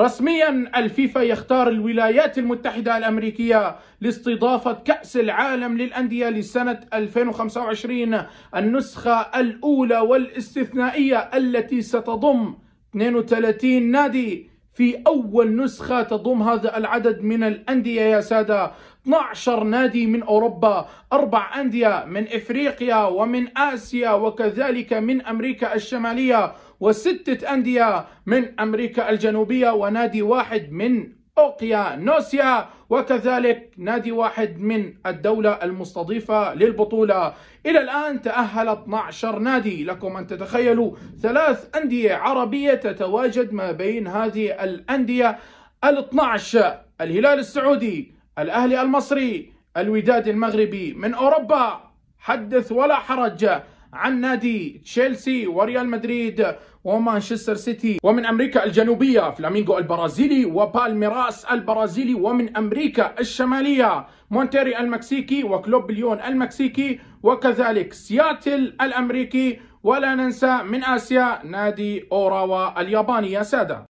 رسميا الفيفا يختار الولايات المتحدة الأمريكية لاستضافة كأس العالم للأندية لسنة 2025 النسخة الأولى والاستثنائية التي ستضم 32 نادي في أول نسخة تضم هذا العدد من الأندية يا سادة 12 نادي من أوروبا أربع أندية من إفريقيا ومن آسيا وكذلك من أمريكا الشمالية وستة أندية من أمريكا الجنوبية ونادي واحد من أوقيانوسيا وكذلك نادي واحد من الدولة المستضيفة للبطولة إلى الآن تأهل 12 نادي لكم أن تتخيلوا ثلاث أندية عربية تتواجد ما بين هذه الأندية ال 12 الهلال السعودي الأهلي المصري الوداد المغربي من أوروبا حدث ولا حرج عن نادي تشيلسي وريال مدريد ومانشستر سيتي ومن أمريكا الجنوبية فلامينغو البرازيلي وبالميراس البرازيلي ومن أمريكا الشمالية مونتيري المكسيكي وكلوب ليون المكسيكي وكذلك سياتل الأمريكي ولا ننسى من آسيا نادي أوراوا الياباني يا سادة